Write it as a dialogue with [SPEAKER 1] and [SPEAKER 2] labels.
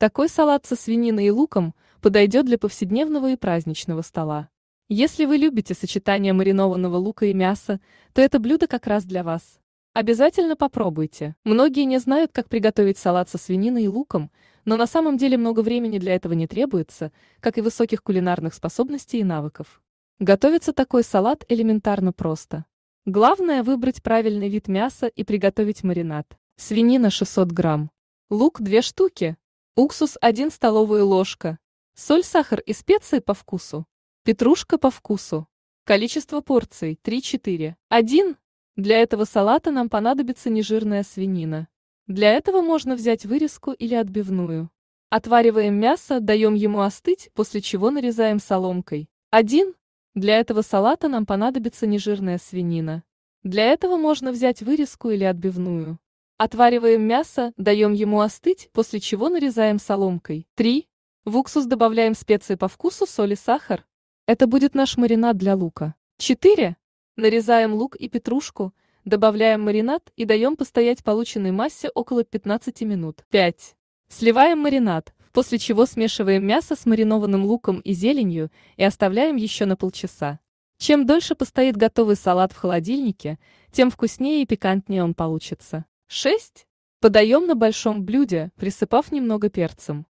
[SPEAKER 1] Такой салат со свининой и луком подойдет для повседневного и праздничного стола. Если вы любите сочетание маринованного лука и мяса, то это блюдо как раз для вас. Обязательно попробуйте. Многие не знают, как приготовить салат со свининой и луком, но на самом деле много времени для этого не требуется, как и высоких кулинарных способностей и навыков. Готовится такой салат элементарно просто. Главное выбрать правильный вид мяса и приготовить маринад. Свинина 600 грамм. Лук 2 штуки. Уксус 1 столовая ложка. Соль, сахар и специи по вкусу. Петрушка по вкусу. Количество порций 3-4. 1. Для этого салата нам понадобится нежирная свинина. Для этого можно взять вырезку или отбивную. Отвариваем мясо, даем ему остыть, после чего нарезаем соломкой. 1. Для этого салата нам понадобится нежирная свинина. Для этого можно взять вырезку или отбивную. Отвариваем мясо, даем ему остыть, после чего нарезаем соломкой. 3. В уксус добавляем специи по вкусу, соль и сахар. Это будет наш маринад для лука. 4. Нарезаем лук и петрушку, добавляем маринад и даем постоять полученной массе около 15 минут. 5. Сливаем маринад, после чего смешиваем мясо с маринованным луком и зеленью и оставляем еще на полчаса. Чем дольше постоит готовый салат в холодильнике, тем вкуснее и пикантнее он получится. 6. Подаем на большом блюде, присыпав немного перцем.